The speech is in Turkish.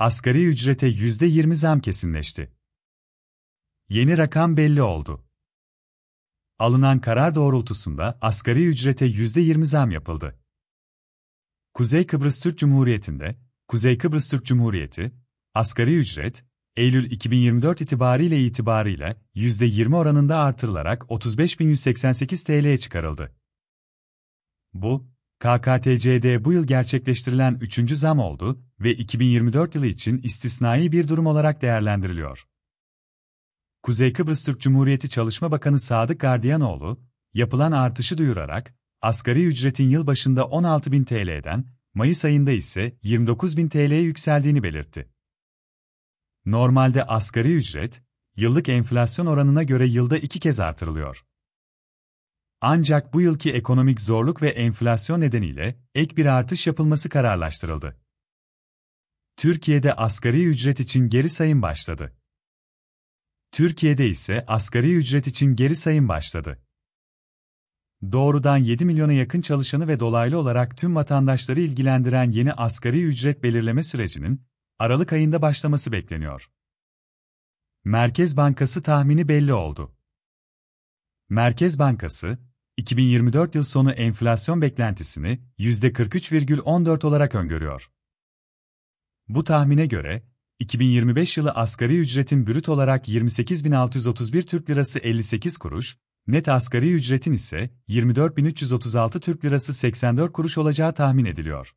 Asgari ücrete yüzde yirmi zam kesinleşti. Yeni rakam belli oldu. Alınan karar doğrultusunda asgari ücrete yüzde yirmi zam yapıldı. Kuzey Kıbrıs Türk Cumhuriyeti'nde, Kuzey Kıbrıs Türk Cumhuriyeti, asgari ücret, Eylül 2024 itibariyle itibariyle yirmi oranında artırılarak 35.188 TL'ye çıkarıldı. Bu, KKTC'de bu yıl gerçekleştirilen 3. zam oldu ve 2024 yılı için istisnai bir durum olarak değerlendiriliyor. Kuzey Kıbrıs Türk Cumhuriyeti Çalışma Bakanı Sadık Gardiyanoğlu, yapılan artışı duyurarak, asgari ücretin yıl başında 16.000 TL'den, Mayıs ayında ise 29.000 TL'ye yükseldiğini belirtti. Normalde asgari ücret, yıllık enflasyon oranına göre yılda iki kez artırılıyor. Ancak bu yılki ekonomik zorluk ve enflasyon nedeniyle ek bir artış yapılması kararlaştırıldı. Türkiye'de asgari ücret için geri sayım başladı. Türkiye'de ise asgari ücret için geri sayım başladı. Doğrudan 7 milyona yakın çalışanı ve dolaylı olarak tüm vatandaşları ilgilendiren yeni asgari ücret belirleme sürecinin Aralık ayında başlaması bekleniyor. Merkez Bankası tahmini belli oldu. Merkez Bankası, 2024 yıl sonu enflasyon beklentisini %43,14 olarak öngörüyor. Bu tahmine göre, 2025 yılı asgari ücretin brüt olarak 28.631 Türk Lirası 58 kuruş, net asgari ücretin ise 24.336 Türk Lirası 84 kuruş olacağı tahmin ediliyor.